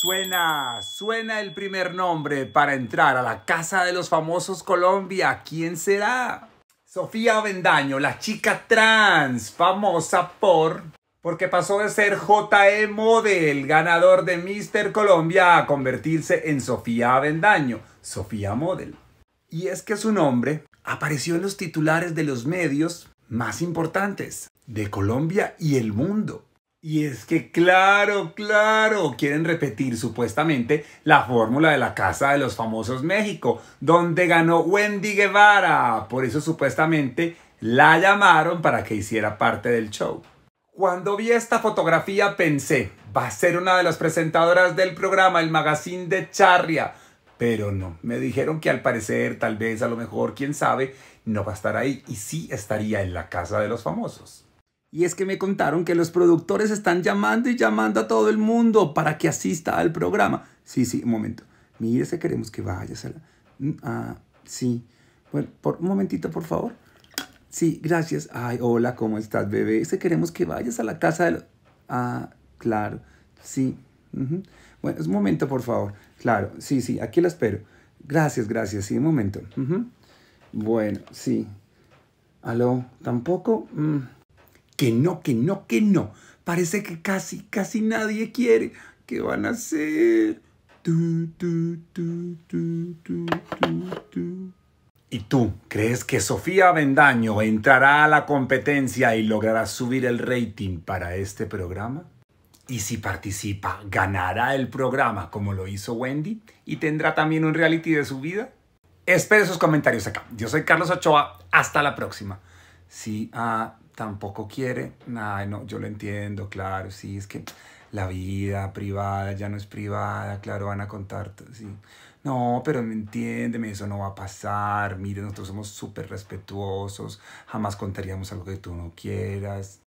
Suena, suena el primer nombre para entrar a la Casa de los Famosos Colombia. ¿Quién será? Sofía Vendaño, la chica trans, famosa por... Porque pasó de ser JE Model, ganador de Mister Colombia, a convertirse en Sofía Avendaño, Sofía Model. Y es que su nombre apareció en los titulares de los medios más importantes de Colombia y el mundo. Y es que claro, claro, quieren repetir supuestamente la fórmula de la Casa de los Famosos México, donde ganó Wendy Guevara. Por eso supuestamente la llamaron para que hiciera parte del show. Cuando vi esta fotografía pensé, va a ser una de las presentadoras del programa, el magazine de Charria. Pero no, me dijeron que al parecer, tal vez, a lo mejor, quién sabe, no va a estar ahí y sí estaría en la casa de los famosos. Y es que me contaron que los productores están llamando y llamando a todo el mundo para que asista al programa. Sí, sí, un momento. Mire, se queremos que vayas a la... Mm, ah, sí. Bueno, por un momentito, por favor. Sí, gracias. Ay, hola, ¿cómo estás, bebé? Ese queremos que vayas a la casa del... Ah, claro. Sí. Bueno, Bueno, un momento, por favor. Claro, sí, sí, aquí la espero. Gracias, gracias. Sí, un momento. Bueno, sí. ¿Aló? ¿Tampoco? Mm que no, que no, que no. Parece que casi, casi nadie quiere. ¿Qué van a hacer? Tú, ¿Y tú crees que Sofía Bendaño entrará a la competencia y logrará subir el rating para este programa? Y si participa, ¿ganará el programa como lo hizo Wendy? ¿Y tendrá también un reality de su vida? Espere sus comentarios acá. Yo soy Carlos Ochoa. Hasta la próxima. sí, ah, tampoco quiere, ay, no, yo lo entiendo, claro, sí, es que la vida privada ya no es privada, claro, van a contar, sí. No, pero entiéndeme, eso no va a pasar, mire, nosotros somos súper respetuosos, jamás contaríamos algo que tú no quieras.